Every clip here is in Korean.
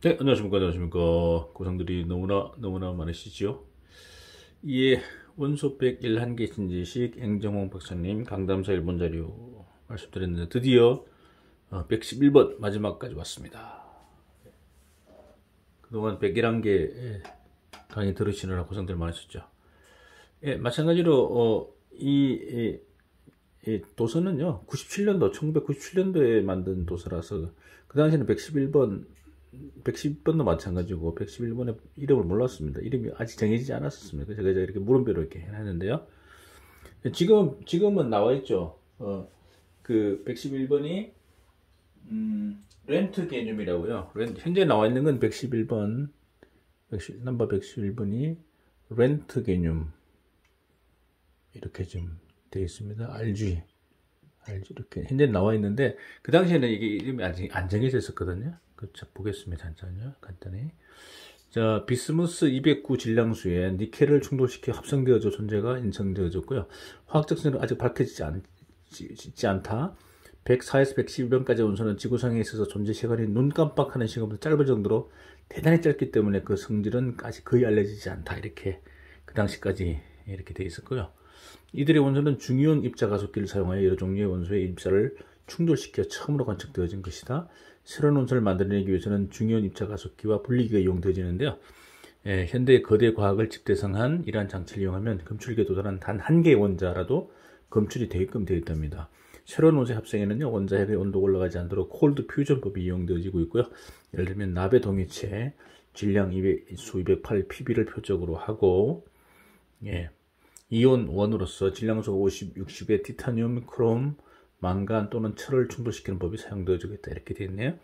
네, 안녕하십니까. 안녕하십니까. 고생들이 너무나, 너무나 많으시지요? 예, 원소백 11개 신지식 앵정홍 박사님 강담사 1번 자료 말씀드렸는데 드디어 111번 어, 마지막까지 왔습니다. 그동안 101개 예, 강의 들으시느라 고생들 많으셨죠? 예, 마찬가지로, 어, 이, 이, 이 도서는요, 97년도, 1997년도에 만든 도서라서, 그 당시에는 111번 1 1 1번도 마찬가지고 111번의 이름을 몰랐습니다. 이름이 아직 정해지지 않았습니다 제가 이렇게 물음표로 이렇게 해놨는데요. 지금 지금은 나와 있죠. 어, 그 111번이 음, 렌트 개념이라고요. 렌트, 현재 나와 있는 건 111번 110, 넘버 111번이 렌트 개념 이렇게 좀 되어 있습니다. RG RG 이렇게 현재 나와 있는데 그 당시에는 이게 이름이 아직 안 정해져 있었거든요. 그자 보겠습니다. 잠깐요 간단히. 자, 비스무스 209 질량수에 니켈을 충돌시켜 합성되어져 존재가 인정되어졌고요. 화학적 성질은 아직 밝혀지지 않, 지, 않다. 104에서 112번까지 온선은 지구상에 있어서 존재 시간이 눈 깜빡하는 시간보다 짧을 정도로 대단히 짧기 때문에 그 성질은 아직 거의 알려지지 않다. 이렇게 그 당시까지 이렇게 돼 있었고요. 이들의 원소는 중이온 입자 가속기를 사용하여 여러 종류의 원소의 입자를 충돌시켜 처음으로 관측되어진 것이다. 새로운 원소를 만들어내기 위해서는 중요한 입자 가속기와 분리기가 이용되어지는데요. 예, 현대의 거대 과학을 집대성한 이러한 장치를 이용하면 금출기에 도달한 단 한 개의 원자라도 검출이 되게끔 되어 있답니다. 새로운 원소 합성에는 원자 핵의 온도가 올라가지 않도록 콜드 퓨전법이 이용되어지고 있고요. 예를 들면 나베 동위체 질량 200, 수 208pb를 표적으로 하고, 예, 이온 원으로서 질량소 50, 60의 티타늄, 크롬, 망간 또는 철을 충돌시키는 법이 사용되어지겠다 이렇게 되어 있네요.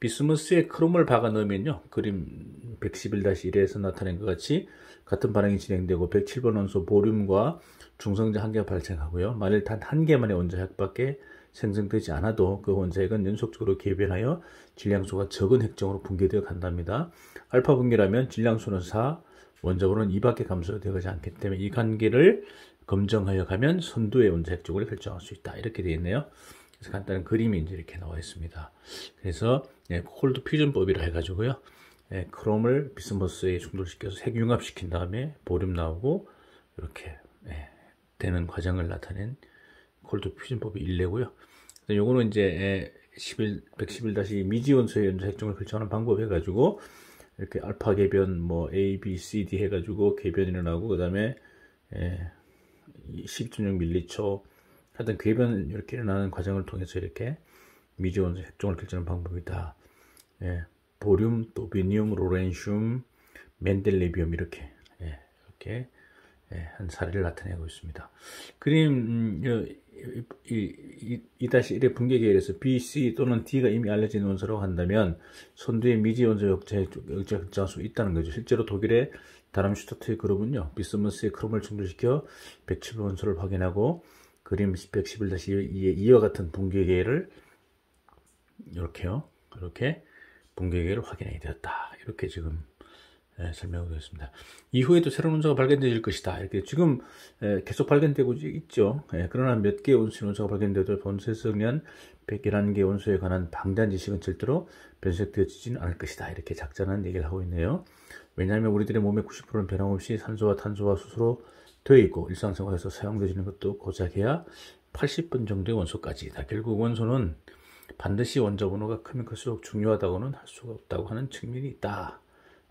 비스무스에 크롬을 박아 넣으면요. 그림 111-1에서 나타낸 것 같이 같은 반응이 진행되고 107번 원소 보륨과 중성자 한 개가 발생하고요. 만일 단 한 개만의 원자핵밖에 생성되지 않아도 그 원자핵은 연속적으로 개변하여 질량수가 적은 핵정으로 붕괴되어 간답니다. 알파 붕괴라면 질량수는 4, 원자번호는 2밖에 감소되어 가지 않기 때문에 이 관계를 검정하여 가면 선두의 원자핵 쪽을 결정할 수 있다. 이렇게 되어 있네요. 그래서 간단한 그림이 이제 이렇게 나와 있습니다. 그래서 예, 콜드 퓨전법이라 해가지고요. 예, 크롬을 비스머스에 충돌시켜서 색융합시킨 다음에 보름 나오고 이렇게 예, 되는 과정을 나타낸 콜드 퓨전법이 일례고요 요거는 이제 11, 111-2 미지원소의 연자 핵종을 결정하는 방법 해가지고 이렇게 알파 개변 뭐 A, B, C, D 해가지고 개변이 일어나고 그 다음에 예, 10.6 밀리초 하여튼 궤변 이렇게 일어나는 과정을 통해서 이렇게 미지 원소 핵종을 결정하는 방법이다. 예, 보륨, 도비늄, 로렌슘, 맨델레비움 이렇게 예, 이렇게 예, 한 사례를 나타내고 있습니다. 그림 이-1의 분계 계열에서 B, C 또는 D가 이미 알려진 원소라고 한다면 선두의 미지 원소 역제 역자수 있다는 거죠. 실제로 독일의 다람슈타트의 그룹은요. 비스머스의 크롬을 충돌시켜 1 0 원소를 확인하고 그림 111-2의 이와 같은 분계 계열 이렇게요. 이렇게 분계 계열 확인하게 되었다. 이렇게 지금 예, 설명드렸습니다. 이후에도 새로운 원자가 발견될 것이다. 이렇게 지금 예, 계속 발견되고 있죠. 예, 그러나 몇 개의 온수 원자가 발견돼도 본세성년 111개 원소에 관한 방대한 지식은 절대로 변색되어지지는 않을 것이다. 이렇게 작전한 얘기를 하고 있네요. 왜냐하면 우리들의 몸의 90%는 변함없이 산소와 탄소와 수소로 되어 있고 일상생활에서 사용되는 것도 고작해야 80분 정도의 원소까지. 다 결국 원소는 반드시 원자 번호가 크면 클수록 중요하다고는 할 수가 없다고 하는 측면이 있다.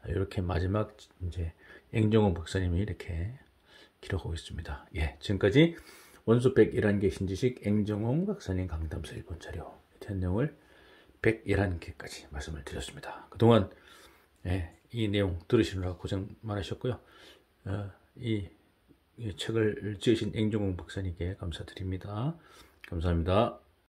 이렇게 마지막 이제 앵정호 박사님이 이렇게 기록하고 있습니다. 예, 지금까지 원수1 1 1개신지식 앵정홍 박사님 강담서 일본 자료 대한 내용을 111개까지 말씀을 드렸습니다. 그동안 예, 이 내용 들으시느라 고생 많으셨고요. 어, 이, 이 책을 지으신 앵정홍 박사님께 감사드립니다. 감사합니다.